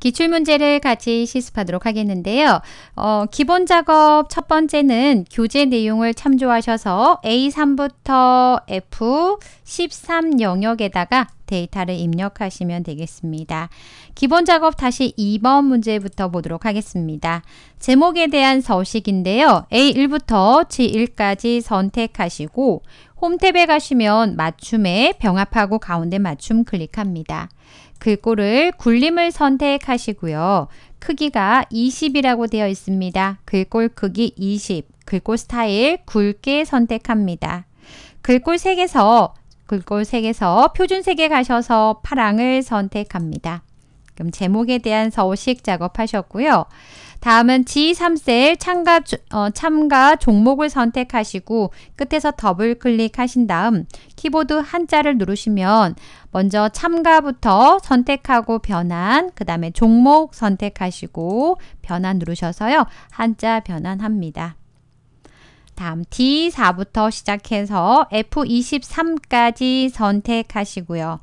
기출 문제를 같이 실습하도록 하겠는데요. 어, 기본 작업 첫 번째는 교재 내용을 참조하셔서 A3부터 F13 영역에다가 데이터를 입력하시면 되겠습니다. 기본 작업 다시 2번 문제부터 보도록 하겠습니다. 제목에 대한 서식인데요. A1부터 G1까지 선택하시고 홈탭에 가시면 맞춤에 병합하고 가운데 맞춤 클릭합니다. 글 꼴을 굴림을 선택하시고요. 크기가 20이라고 되어 있습니다. 글꼴 크기 20, 글꼴 스타일 굵게 선택합니다. 글꼴 색에서 글꼴 색에서 표준 색에 가셔서 파랑을 선택합니다. 그럼 제목에 대한 서식 작업하셨고요. 다음은 G3셀 참가, 어, 참가 종목을 선택하시고 끝에서 더블 클릭하신 다음 키보드 한자를 누르시면 먼저 참가부터 선택하고 변환, 그 다음에 종목 선택하시고 변환 누르셔서요. 한자 변환합니다. 다음 D4부터 시작해서 F23까지 선택하시고요.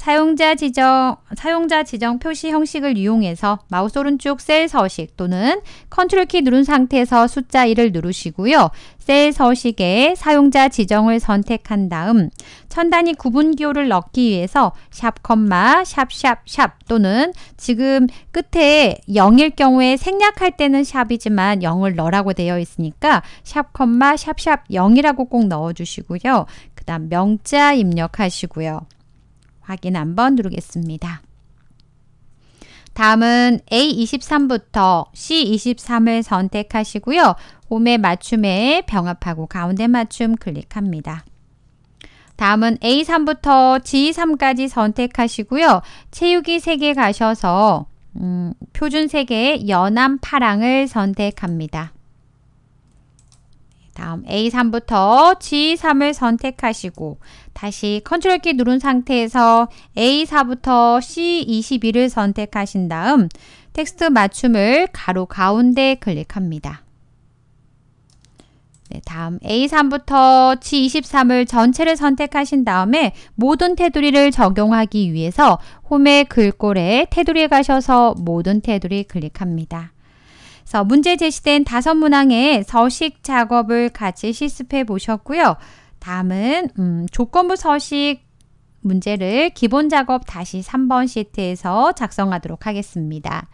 사용자 지정, 사용자 지정 표시 형식을 이용해서 마우스 오른쪽 셀 서식 또는 컨트롤 키 누른 상태에서 숫자 1을 누르시고요. 셀 서식에 사용자 지정을 선택한 다음 천 단위 구분 기호를 넣기 위해서 샵 콤마 샵샵샵 또는 지금 끝에 0일 경우에 생략할 때는 샵이지만 0을 넣으라고 되어 있으니까 샵 콤마 샵샵 0이라고 꼭 넣어 주시고요. 그다음 명자 입력하시고요. 확인 한번 누르겠습니다. 다음은 A23부터 C23을 선택하시고요. 홈의 맞춤에 병합하고 가운데 맞춤 클릭합니다. 다음은 A3부터 G3까지 선택하시고요. 채우기 3개 가셔서 음, 표준 색의 연한 파랑을 선택합니다. 다음 A3부터 G3을 선택하시고 다시 컨트롤 키 누른 상태에서 A4부터 c 2 2를 선택하신 다음 텍스트 맞춤을 가로 가운데 클릭합니다. 네, 다음 A3부터 G23을 전체를 선택하신 다음에 모든 테두리를 적용하기 위해서 홈의 글꼴에 테두리에 가셔서 모든 테두리 클릭합니다. 그래서 문제 제시된 다섯 문항의 서식 작업을 같이 실습해 보셨고요. 다음은 음, 조건부 서식 문제를 기본 작업 다시 3번 시트에서 작성하도록 하겠습니다.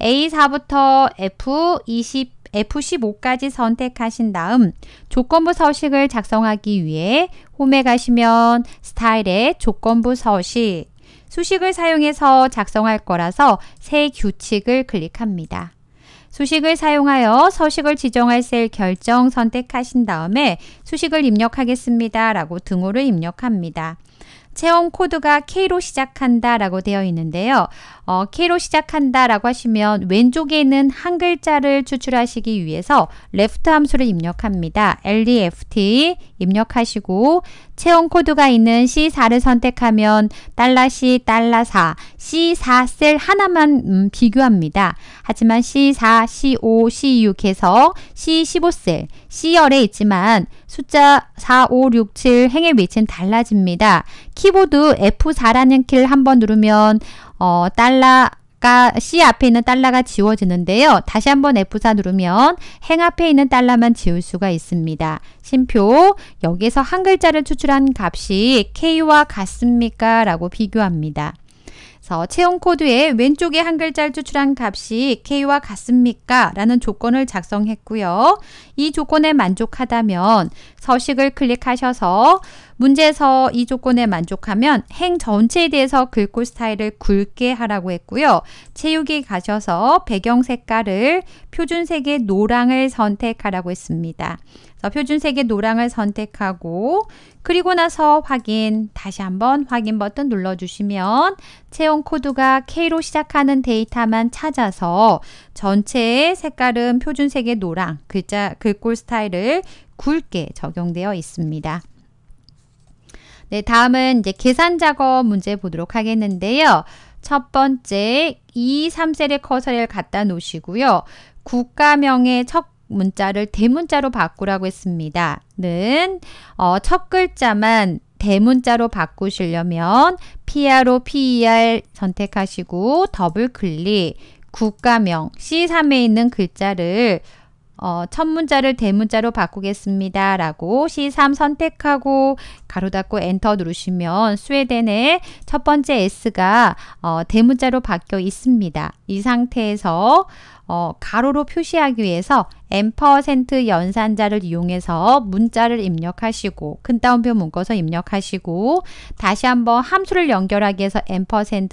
A4부터 F20, F15까지 선택하신 다음 조건부 서식을 작성하기 위해 홈에 가시면 스타일의 조건부 서식 수식을 사용해서 작성할 거라서 새 규칙을 클릭합니다. 수식을 사용하여 서식을 지정할 셀 결정 선택하신 다음에 수식을 입력하겠습니다. 라고 등호를 입력합니다. 체험 코드가 K로 시작한다 라고 되어 있는데요. 어, K로 시작한다라고 하시면 왼쪽에는 한 글자를 추출하시기 위해서 left 함수를 입력합니다. left 입력하시고 체온 코드가 있는 C4를 선택하면 달러시 달러사 C4 셀 하나만 음, 비교합니다. 하지만 C4, C5, C6에서 C15 셀 C열에 있지만 숫자 4, 5, 6, 7 행의 위치는 달라집니다. 키보드 F4라는 키를 한번 누르면 어, 달러 C 앞에 있는 달러가 지워지는데요. 다시 한번 F4 누르면 행 앞에 있는 달러만 지울 수가 있습니다. 심표 여기서 한 글자를 추출한 값이 K와 같습니까? 라고 비교합니다. 채용 코드의 왼쪽에 한 글자를 추출한 값이 K와 같습니까? 라는 조건을 작성했고요. 이 조건에 만족하다면 서식을 클릭하셔서 문제에서 이 조건에 만족하면 행 전체에 대해서 글꼴 스타일을 굵게 하라고 했고요. 채우기 가셔서 배경 색깔을 표준색의 노랑을 선택하라고 했습니다. 그래서 표준색의 노랑을 선택하고 그리고 나서 확인 다시 한번 확인 버튼 눌러주시면 채용 코드가 K로 시작하는 데이터만 찾아서 전체의 색깔은 표준색의 노랑, 글자, 글꼴 스타일을 굵게 적용되어 있습니다. 네, 다음은 이제 계산 작업 문제 보도록 하겠는데요. 첫 번째, 2, 3셀의 커서를 갖다 놓으시고요. 국가명의 첫 문자를 대문자로 바꾸라고 했습니다. 는, 어, 첫 글자만 대문자로 바꾸시려면 PRO, PER 선택하시고 더블 클릭, 국가명 C3에 있는 글자를 어, 첫 문자를 대문자로 바꾸겠습니다. 라고 C3 선택하고 가로 닫고 엔터 누르시면 스웨덴의 첫 번째 S가 어, 대문자로 바뀌어 있습니다. 이 상태에서 어, 가로로 표시하기 위해서 앰 연산자를 이용해서 문자를 입력하시고 큰따옴표 묶어서 입력하시고 다시 한번 함수를 연결하기 위해서 앰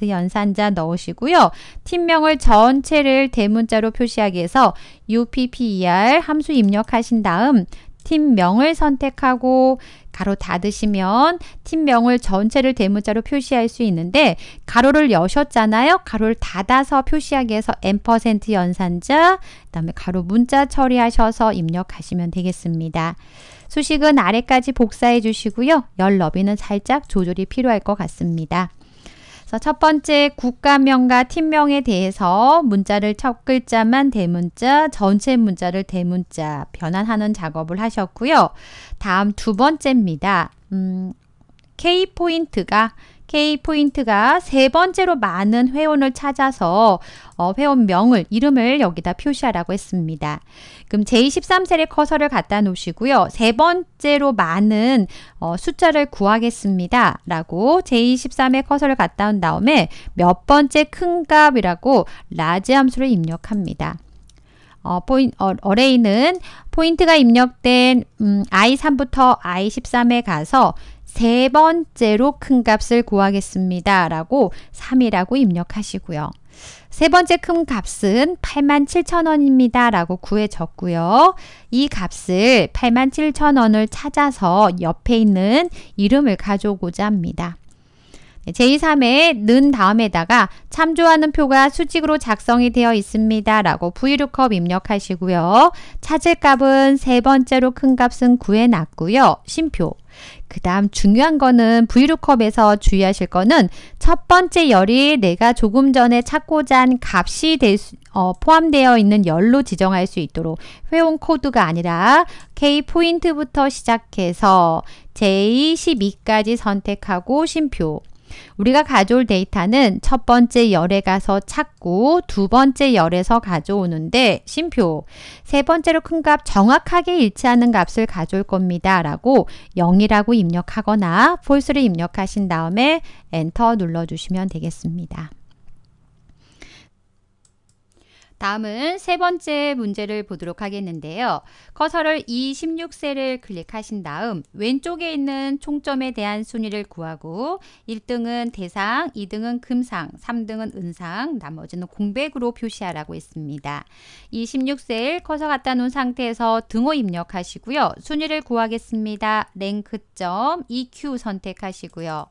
연산자 넣으시고요. 팀명을 전체를 대문자로 표시하기 위해서 upper 함수 입력하신 다음 팀명을 선택하고 가로 닫으시면 팀명을 전체를 대문자로 표시할 수 있는데 가로를 여셨잖아요. 가로를 닫아서 표시하기 위해서 n% 연산자, 그 다음에 가로 문자 처리하셔서 입력하시면 되겠습니다. 수식은 아래까지 복사해 주시고요. 열 너비는 살짝 조절이 필요할 것 같습니다. 첫 번째 국가명과 팀명에 대해서 문자를 첫 글자만 대문자, 전체 문자를 대문자 변환하는 작업을 하셨고요. 다음 두 번째입니다. 음, K포인트가 K포인트가 세 번째로 많은 회원을 찾아서 어, 회원명을, 이름을 여기다 표시하라고 했습니다. 그럼 제23셀에 커서를 갖다 놓으시고요. 세 번째로 많은 어, 숫자를 구하겠습니다. 라고 제23에 커서를 갖다 온 다음에 몇 번째 큰 값이라고 라지 함수를 입력합니다. 어, 포인, 어, 어레이는 포인트가 입력된 음, i3부터 i13에 가서 세 번째로 큰 값을 구하겠습니다. 라고 3이라고 입력하시고요. 세 번째 큰 값은 87,000원입니다. 라고 구해졌고요. 이 값을 87,000원을 찾아서 옆에 있는 이름을 가져오고자 합니다. 제2, 3회는 다음에다가 참조하는 표가 수직으로 작성이 되어 있습니다. 라고 VLOOKUP 입력하시고요. 찾을 값은 세 번째로 큰 값은 구해놨고요. 심표. 그 다음 중요한 거는 VLOOKUP에서 주의하실 거는 첫 번째 열이 내가 조금 전에 찾고자 한 값이 수, 어, 포함되어 있는 열로 지정할 수 있도록 회원 코드가 아니라 K포인트부터 시작해서 J12까지 선택하고 심표 우리가 가져올 데이터는 첫 번째 열에 가서 찾고 두 번째 열에서 가져오는데 심표 세 번째로 큰 값 정확하게 일치하는 값을 가져올 겁니다. 라고 0이라고 입력하거나 false를 입력하신 다음에 엔터 눌러주시면 되겠습니다. 다음은 세 번째 문제를 보도록 하겠는데요. 커서를 E16셀을 클릭하신 다음 왼쪽에 있는 총점에 대한 순위를 구하고 1등은 대상, 2등은 금상, 3등은 은상, 나머지는 공백으로 표시하라고 했습니다 E16셀 커서 갖다 놓은 상태에서 등호 입력하시고요. 순위를 구하겠습니다. 랭크점 EQ 선택하시고요.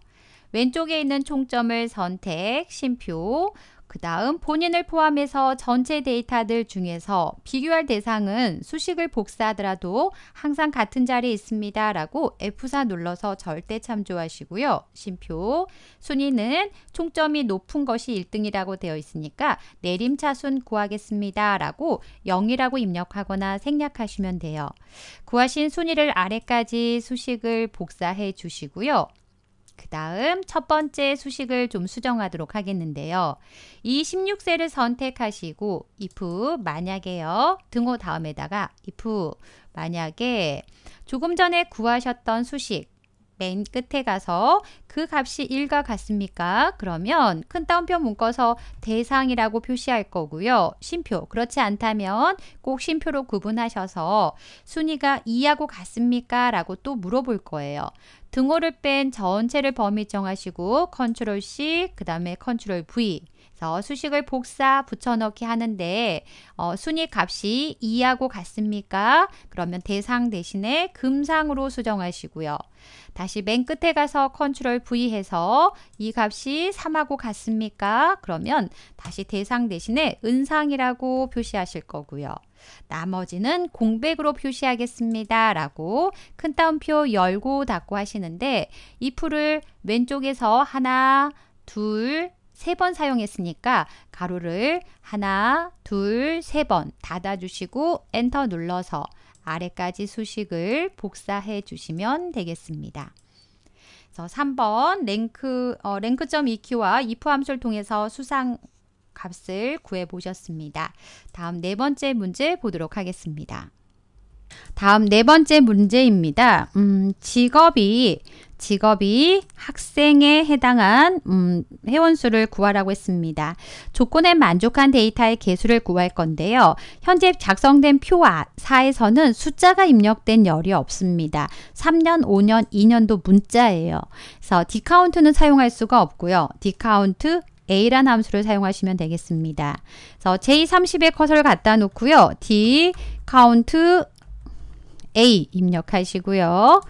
왼쪽에 있는 총점을 선택, 심표, 그 다음 본인을 포함해서 전체 데이터들 중에서 비교할 대상은 수식을 복사하더라도 항상 같은 자리에 있습니다. 라고 F4 눌러서 절대 참조하시고요. 심표 순위는 총점이 높은 것이 1등이라고 되어 있으니까 내림차순 구하겠습니다. 라고 0이라고 입력하거나 생략하시면 돼요. 구하신 순위를 아래까지 수식을 복사해 주시고요. 그 다음 첫 번째 수식을 좀 수정하도록 하겠는데요. 이 16세를 선택하시고 if 만약에요. 등호 다음에다가 if 만약에 조금 전에 구하셨던 수식 맨 끝에 가서 그 값이 1과 같습니까? 그러면 큰 따옴표 묶어서 대상이라고 표시할 거고요. 심표 그렇지 않다면 꼭 심표로 구분하셔서 순위가 2하고 같습니까? 라고 또 물어볼 거예요. 등호를 뺀 전체를 범위 정하시고 컨트롤 C 그 다음에 컨트롤 V 그래서 어, 수식을 복사 붙여넣기 하는데 어, 순위 값이 2하고 같습니까? 그러면 대상 대신에 금상으로 수정하시고요. 다시 맨 끝에 가서 컨트롤 V 해서 이 값이 3하고 같습니까? 그러면 다시 대상 대신에 은상이라고 표시하실 거고요. 나머지는 공백으로 표시하겠습니다. 라고 큰 따옴표 열고 닫고 하시는데 이 풀을 왼쪽에서 하나, 둘, 세번 사용했으니까 가로를 하나, 둘, 세 번 닫아주시고 엔터 눌러서 아래까지 수식을 복사해 주시면 되겠습니다. 그래서 3번 랭크, 어, 랭크점 EQ와 if 함수를 통해서 수상 값을 구해 보셨습니다. 다음 네 번째 문제 보도록 하겠습니다. 다음 네 번째 문제입니다. 음, 직업이 직업이 학생에 해당한 음, 회원수를 구하라고 했습니다. 조건에 만족한 데이터의 개수를 구할 건데요. 현재 작성된 표사에서는 숫자가 입력된 열이 없습니다. 3년, 5년, 2년도 문자예요. 그래서 디카운트는 사용할 수가 없고요. 디카운트 a란 함수를 사용하시면 되겠습니다. 그래서 j 3 0의 커서를 갖다 놓고요. d 카운트 a 입력하시고요.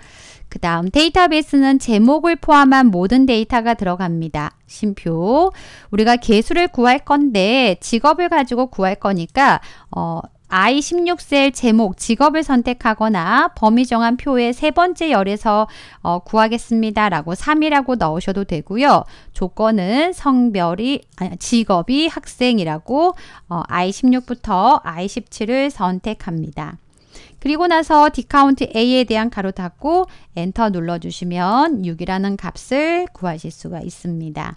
그 다음 데이터베이스는 제목을 포함한 모든 데이터가 들어갑니다. 심표 우리가 개수를 구할 건데 직업을 가지고 구할 거니까 어, I16셀 제목, 직업을 선택하거나 범위 정한 표의 세 번째 열에서 어, 구하겠습니다. 라고 3이라고 넣으셔도 되고요. 조건은 성별이, 아니, 직업이 학생이라고 어, I16부터 I17을 선택합니다. 그리고 나서 디카운트 A에 대한 가로 닫고 엔터 눌러주시면 6이라는 값을 구하실 수가 있습니다.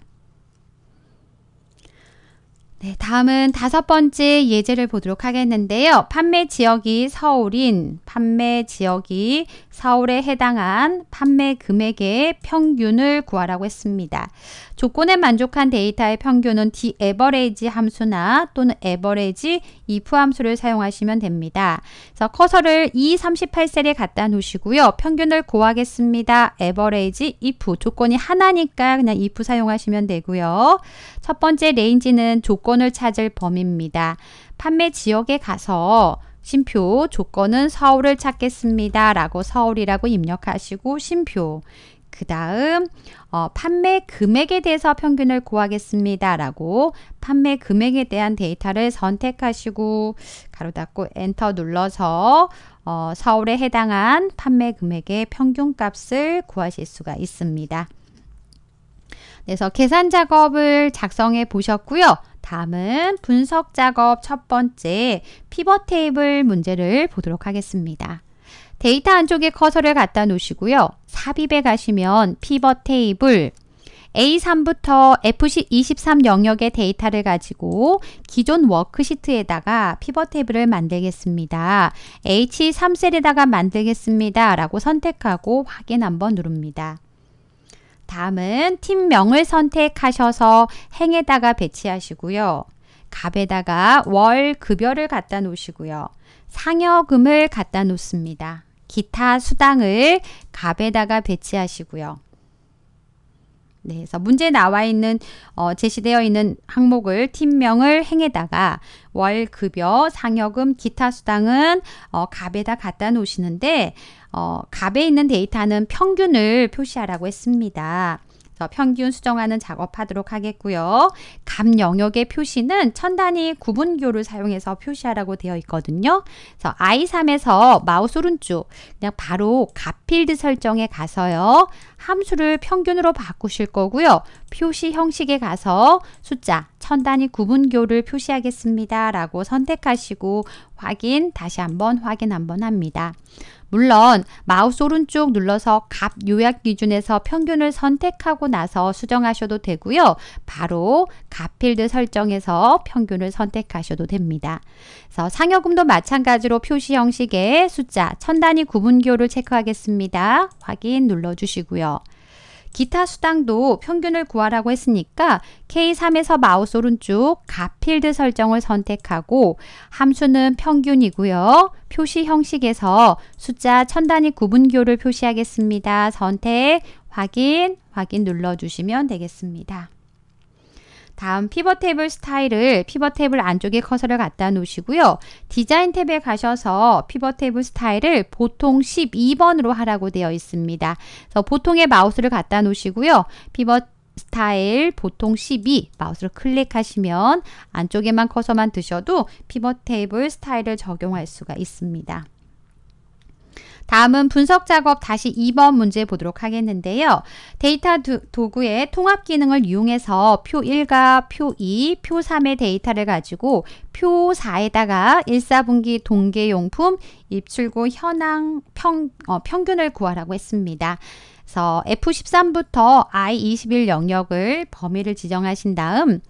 네, 다음은 다섯 번째 예제를 보도록 하겠는데요. 판매 지역이 서울인 판매 지역이 서울에 해당한 판매 금액의 평균을 구하라고 했습니다. 조건에 만족한 데이터의 평균은 d a v e r a g e 함수나 또는 average if 함수를 사용하시면 됩니다. 그래서 커서를 E38셀에 갖다 놓으시고요. 평균을 구하겠습니다. average if 조건이 하나니까 그냥 if 사용하시면 되고요. 첫 번째 레인지는 조건 조건을 찾을 범입니다. 위 판매 지역에 가서 심표 조건은 서울을 찾겠습니다. 라고 서울이라고 입력하시고 심표 그 다음 어, 판매 금액에 대해서 평균을 구하겠습니다. 라고 판매 금액에 대한 데이터를 선택하시고 가로 닫고 엔터 눌러서 어, 서울에 해당한 판매 금액의 평균값을 구하실 수가 있습니다. 그래서 계산 작업을 작성해 보셨고요. 다음은 분석 작업 첫 번째 피벗 테이블 문제를 보도록 하겠습니다. 데이터 안쪽에 커서를 갖다 놓으시고요. 삽입에 가시면 피벗 테이블 A3부터 F23 영역의 데이터를 가지고 기존 워크시트에다가 피벗 테이블을 만들겠습니다. H3셀에다가 만들겠습니다. 라고 선택하고 확인 한번 누릅니다. 다음은 팀명을 선택하셔서 행에다가 배치하시고요. 갑에다가 월 급여를 갖다 놓으시고요. 상여금을 갖다 놓습니다. 기타 수당을 갑에다가 배치하시고요. 네, 그래서 문제 나와 있는 어, 제시되어 있는 항목을 팀명을 행에다가 월 급여, 상여금, 기타 수당은 어, 갑에다 갖다 놓으시는데 어, 갑에 있는 데이터는 평균을 표시하라고 했습니다. 그래서 평균 수정하는 작업하도록 하겠고요. 갑 영역의 표시는 천 단위 구분교를 사용해서 표시하라고 되어 있거든요. 그래서 i3에서 마우스 오른쪽 그냥 바로 값 필드 설정에 가서요. 함수를 평균으로 바꾸실 거고요. 표시 형식에 가서 숫자 천 단위 구분교를 표시하겠습니다. 라고 선택하시고 확인 다시 한번 확인 한번 합니다. 물론 마우스 오른쪽 눌러서 값 요약 기준에서 평균을 선택하고 나서 수정하셔도 되고요. 바로 값 필드 설정에서 평균을 선택하셔도 됩니다. 그래서 상여금도 마찬가지로 표시 형식의 숫자, 천 단위 구분기호를 체크하겠습니다. 확인 눌러주시고요. 기타 수당도 평균을 구하라고 했으니까 K3에서 마우스 오른쪽 가필드 설정을 선택하고 함수는 평균이고요. 표시 형식에서 숫자 천 단위 구분교를 표시하겠습니다. 선택, 확인, 확인 눌러주시면 되겠습니다. 다음 피벗 테이블 스타일을 피벗 테이블 안쪽에 커서를 갖다 놓으시고요. 디자인 탭에 가셔서 피벗 테이블 스타일을 보통 12번으로 하라고 되어 있습니다. 그래서 보통의 마우스를 갖다 놓으시고요. 피벗 스타일 보통 12 마우스를 클릭하시면 안쪽에만 커서만 드셔도 피벗 테이블 스타일을 적용할 수가 있습니다. 다음은 분석 작업 다시 2번 문제 보도록 하겠는데요. 데이터 도구의 통합 기능을 이용해서 표 1과 표 2, 표 3의 데이터를 가지고 표 4에다가 1사분기 동계용품 입출고 현황 평, 어, 평균을 구하라고 했습니다. 그래서 F13부터 I21 영역을 범위를 지정하신 다음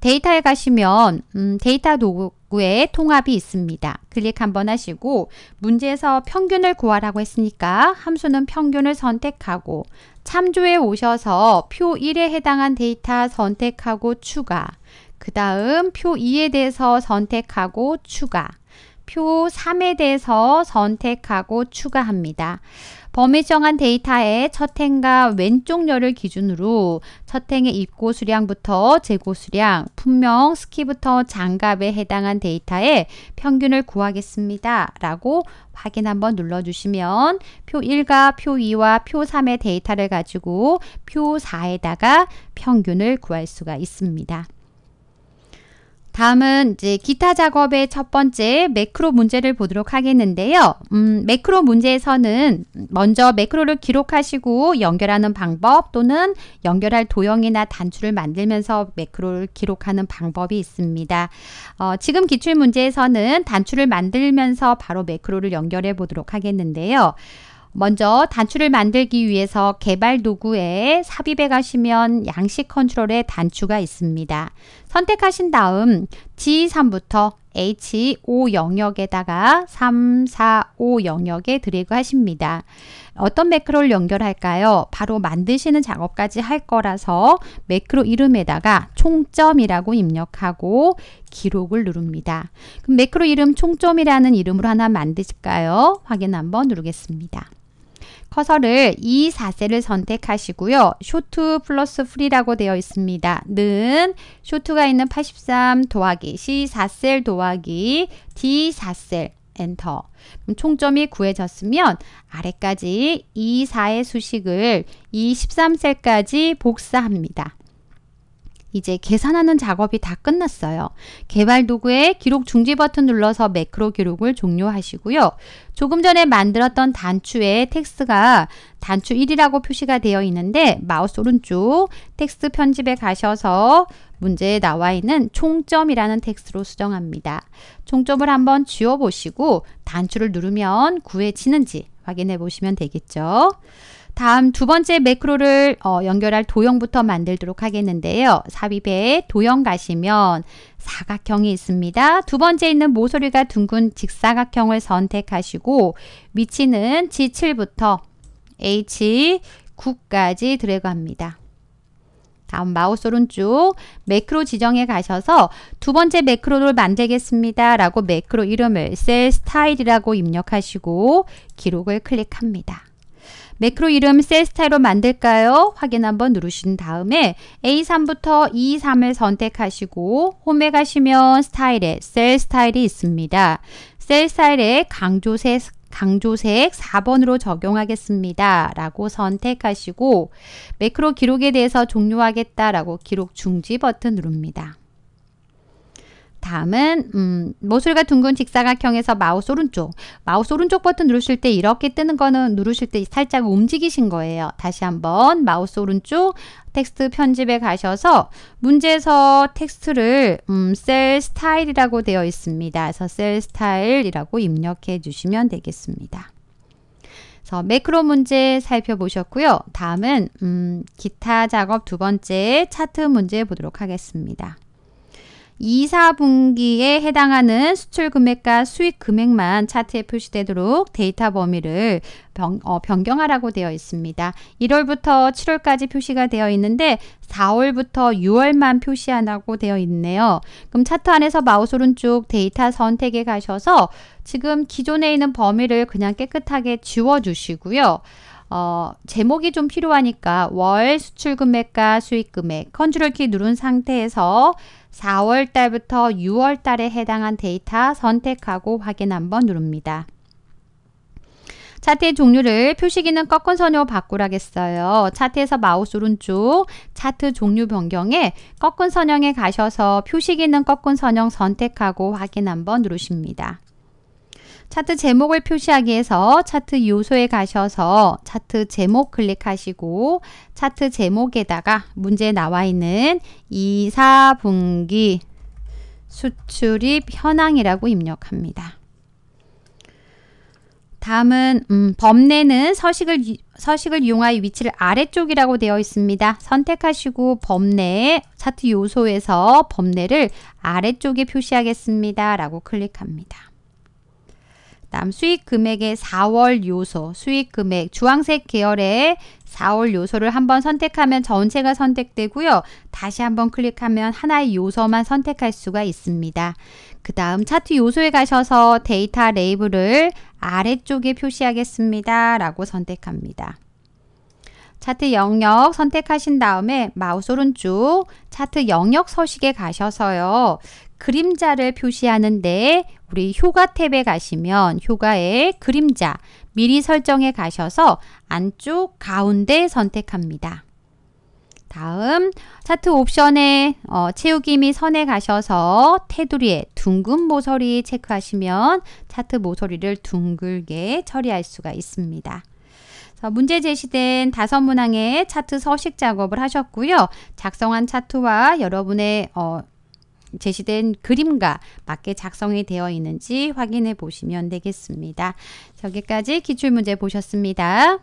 데이터에 가시면 음, 데이터 도구에 통합이 있습니다. 클릭 한번 하시고 문제에서 평균을 구하라고 했으니까 함수는 평균을 선택하고 참조에 오셔서 표 1에 해당한 데이터 선택하고 추가 그 다음 표 2에 대해서 선택하고 추가 표 3에 대해서 선택하고 추가합니다. 범위 정한 데이터의 첫 행과 왼쪽 열을 기준으로 첫 행의 입고 수량부터 재고 수량, 품명, 스키부터 장갑에 해당한 데이터의 평균을 구하겠습니다. 라고 확인 한번 눌러주시면 표 1과 표 2와 표 3의 데이터를 가지고 표 4에다가 평균을 구할 수가 있습니다. 다음은 이제 기타 작업의 첫 번째 매크로 문제를 보도록 하겠는데요. 음, 매크로 문제에서는 먼저 매크로를 기록하시고 연결하는 방법 또는 연결할 도형이나 단추를 만들면서 매크로를 기록하는 방법이 있습니다. 어, 지금 기출 문제에서는 단추를 만들면서 바로 매크로를 연결해 보도록 하겠는데요. 먼저 단추를 만들기 위해서 개발 도구에 삽입해 가시면 양식 컨트롤에 단추가 있습니다. 선택하신 다음 G3부터 H5 영역에다가 3, 4, 5 영역에 드래그 하십니다. 어떤 매크로를 연결할까요? 바로 만드시는 작업까지 할 거라서 매크로 이름에다가 총점이라고 입력하고 기록을 누릅니다. 그럼 매크로 이름 총점이라는 이름으로 하나 만드실까요? 확인 한번 누르겠습니다. 커서를 2, 4세를 선택하시고요. 쇼트 플러스 프리라고 되어 있습니다. 는 쇼트가 있는 83 더하기 C4셀 더하기 D4셀 엔터. 그럼 총점이 구해졌으면 아래까지 2, 4의 수식을 2, 3셀까지 복사합니다. 이제 계산하는 작업이 다 끝났어요. 개발 도구에 기록 중지 버튼 눌러서 매크로 기록을 종료하시고요. 조금 전에 만들었던 단추에 텍스트가 단추 1이라고 표시가 되어 있는데 마우스 오른쪽 텍스트 편집에 가셔서 문제에 나와 있는 총점이라는 텍스트로 수정합니다. 총점을 한번 지워 보시고 단추를 누르면 구해지는지 확인해 보시면 되겠죠. 다음 두 번째 매크로를 어, 연결할 도형부터 만들도록 하겠는데요. 삽입에 도형 가시면 사각형이 있습니다. 두 번째 있는 모서리가 둥근 직사각형을 선택하시고 위치는 G7부터 H9까지 들어갑니다. 다음 마우스 오른쪽 매크로 지정에 가셔서 두 번째 매크로를 만들겠습니다. 라고 매크로 이름을 셀 스타일이라고 입력하시고 기록을 클릭합니다. 매크로 이름 셀스타로 만들까요? 확인 한번 누르신 다음에 A3부터 E3을 선택하시고 홈에 가시면 스타일에 셀 스타일이 있습니다. 셀 스타일에 강조색 강조색 4번으로 적용하겠습니다. 라고 선택하시고 매크로 기록에 대해서 종료하겠다라고 기록 중지 버튼 누릅니다. 다음은 음, 모술과 둥근 직사각형에서 마우스 오른쪽 마우스 오른쪽 버튼 누르실 때 이렇게 뜨는 거는 누르실 때 살짝 움직이신 거예요. 다시 한번 마우스 오른쪽 텍스트 편집에 가셔서 문제에서 텍스트를 음, 셀 스타일이라고 되어 있습니다. 그래서 셀 스타일이라고 입력해 주시면 되겠습니다. 그래서 매크로 문제 살펴보셨고요. 다음은 음, 기타 작업 두 번째 차트 문제 보도록 하겠습니다. 이, 사분기에 해당하는 수출 금액과 수익 금액만 차트에 표시되도록 데이터 범위를 변, 어, 변경하라고 되어 있습니다. 1월부터 7월까지 표시가 되어 있는데 4월부터 6월만 표시 안 하고 되어 있네요. 그럼 차트 안에서 마우스 오른쪽 데이터 선택에 가셔서 지금 기존에 있는 범위를 그냥 깨끗하게 지워주시고요. 어, 제목이 좀 필요하니까 월 수출 금액과 수익 금액 컨트롤 키 누른 상태에서 4월 달부터 6월 달에 해당한 데이터 선택하고 확인 한번 누릅니다. 차트의 종류를 표시기는 꺾은 선으로 바꾸라겠어요. 차트에서 마우스 오른쪽 차트 종류 변경에 꺾은 선형에 가셔서 표시기는 꺾은 선형 선택하고 확인 한번 누르십니다. 차트 제목을 표시하기 위해서 차트 요소에 가셔서 차트 제목 클릭하시고 차트 제목에다가 문제에 나와 있는 2, 4분기 수출입 현황이라고 입력합니다. 다음은 음, 범례는 서식을 서식을 이용하여 위치를 아래쪽이라고 되어 있습니다. 선택하시고 범례 차트 요소에서 범례를 아래쪽에 표시하겠습니다. 라고 클릭합니다. 다음 수익 금액의 4월 요소, 수익 금액, 주황색 계열의 4월 요소를 한번 선택하면 전체가 선택되고요. 다시 한번 클릭하면 하나의 요소만 선택할 수가 있습니다. 그 다음 차트 요소에 가셔서 데이터 레이블을 아래쪽에 표시하겠습니다. 라고 선택합니다. 차트 영역 선택하신 다음에 마우스 오른쪽 차트 영역 서식에 가셔서요. 그림자를 표시하는데 우리 효과 탭에 가시면 효과에 그림자 미리 설정에 가셔서 안쪽 가운데 선택합니다. 다음 차트 옵션에 어, 채우기 및 선에 가셔서 테두리에 둥근 모서리 체크하시면 차트 모서리를 둥글게 처리할 수가 있습니다. 문제 제시된 다섯 문항의 차트 서식 작업을 하셨고요. 작성한 차트와 여러분의 어, 제시된 그림과 맞게 작성이 되어 있는지 확인해 보시면 되겠습니다. 여기까지 기출문제 보셨습니다.